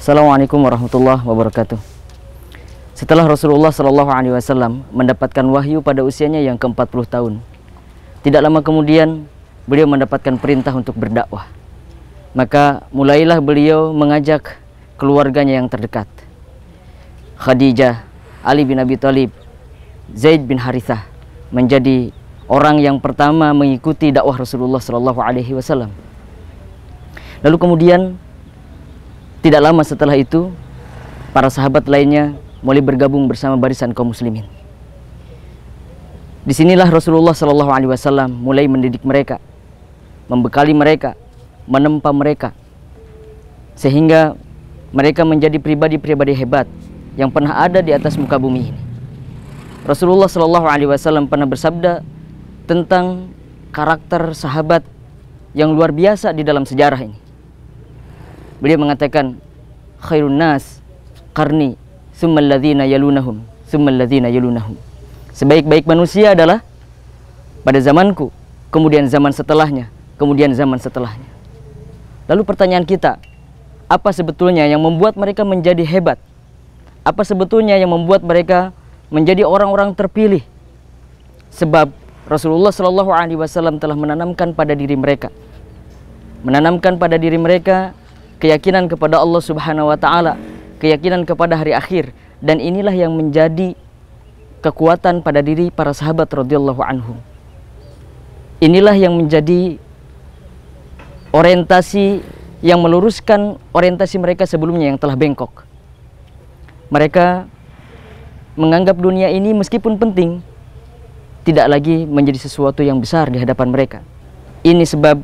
Assalamualaikum warahmatullahi wabarakatuh. Setelah Rasulullah Shallallahu Alaihi Wasallam mendapatkan wahyu pada usianya yang ke-40 tahun, tidak lama kemudian beliau mendapatkan perintah untuk berdakwah. Maka mulailah beliau mengajak keluarganya yang terdekat. Khadijah, Ali bin Abi Thalib, Zaid bin Harithah menjadi orang yang pertama mengikuti dakwah Rasulullah Shallallahu Alaihi Wasallam. Lalu kemudian tidak lama setelah itu, para sahabat lainnya mulai bergabung bersama barisan kaum muslimin. Disinilah Rasulullah Shallallahu Alaihi Wasallam mulai mendidik mereka, membekali mereka, menempa mereka, sehingga mereka menjadi pribadi-pribadi hebat yang pernah ada di atas muka bumi ini. Rasulullah Shallallahu Alaihi Wasallam pernah bersabda tentang karakter sahabat yang luar biasa di dalam sejarah ini. Beliau mengatakan khairun nas karni summal ladzina yalunahum summal ladzina yalunahum. Sebaik-baik manusia adalah pada zamanku, kemudian zaman setelahnya, kemudian zaman setelahnya. Lalu pertanyaan kita, apa sebetulnya yang membuat mereka menjadi hebat? Apa sebetulnya yang membuat mereka menjadi orang-orang terpilih? Sebab Rasulullah Shallallahu Alaihi Wasallam telah menanamkan pada diri mereka, menanamkan pada diri mereka keyakinan kepada Allah Subhanahu wa taala, keyakinan kepada hari akhir dan inilah yang menjadi kekuatan pada diri para sahabat radhiyallahu anhum. Inilah yang menjadi orientasi yang meluruskan orientasi mereka sebelumnya yang telah bengkok. Mereka menganggap dunia ini meskipun penting tidak lagi menjadi sesuatu yang besar di hadapan mereka. Ini sebab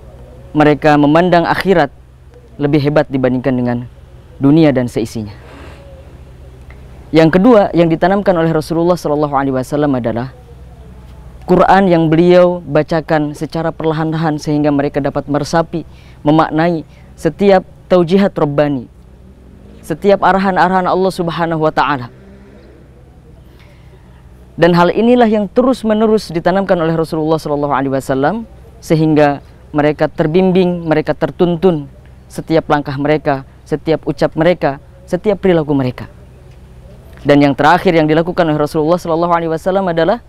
mereka memandang akhirat lebih hebat dibandingkan dengan dunia dan seisinya. Yang kedua yang ditanamkan oleh Rasulullah Shallallahu Alaihi Wasallam adalah Quran yang beliau bacakan secara perlahan-lahan sehingga mereka dapat meresapi, memaknai setiap taujihat Rabbani, setiap arahan-arahan Allah Subhanahu wa taala. Dan hal inilah yang terus-menerus ditanamkan oleh Rasulullah Shallallahu alaihi wasallam sehingga mereka terbimbing, mereka tertuntun setiap langkah mereka, setiap ucap mereka, setiap perilaku mereka. Dan yang terakhir yang dilakukan oleh Rasulullah Shallallahu Alaihi Wasallam adalah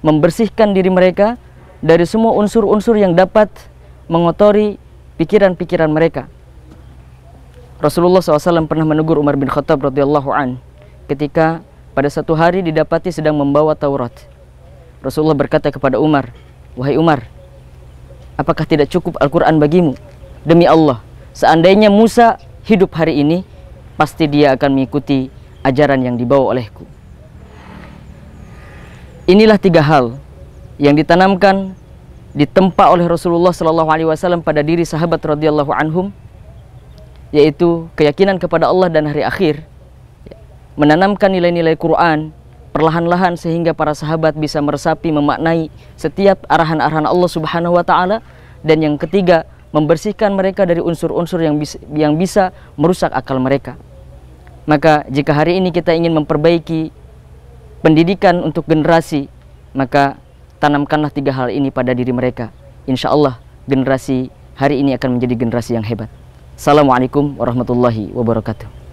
membersihkan diri mereka dari semua unsur-unsur yang dapat mengotori pikiran-pikiran mereka. Rasulullah SAW pernah menegur Umar bin Khattab radhiyallahu an ketika pada satu hari didapati sedang membawa Taurat. Rasulullah berkata kepada Umar, "Wahai Umar, apakah tidak cukup Al-Qur'an bagimu? Demi Allah, Seandainya Musa hidup hari ini, pasti dia akan mengikuti ajaran yang dibawa olehku. Inilah tiga hal yang ditanamkan ditempa oleh Rasulullah Shallallahu Alaihi Wasallam pada diri sahabat radhiyallahu anhum, yaitu keyakinan kepada Allah dan hari akhir, menanamkan nilai-nilai Quran perlahan-lahan sehingga para sahabat bisa meresapi memaknai setiap arahan-arahan Allah Subhanahu Wa Taala, dan yang ketiga membersihkan mereka dari unsur-unsur yang bisa, yang bisa merusak akal mereka. Maka jika hari ini kita ingin memperbaiki pendidikan untuk generasi, maka tanamkanlah tiga hal ini pada diri mereka. Insya Allah generasi hari ini akan menjadi generasi yang hebat. Assalamualaikum warahmatullahi wabarakatuh.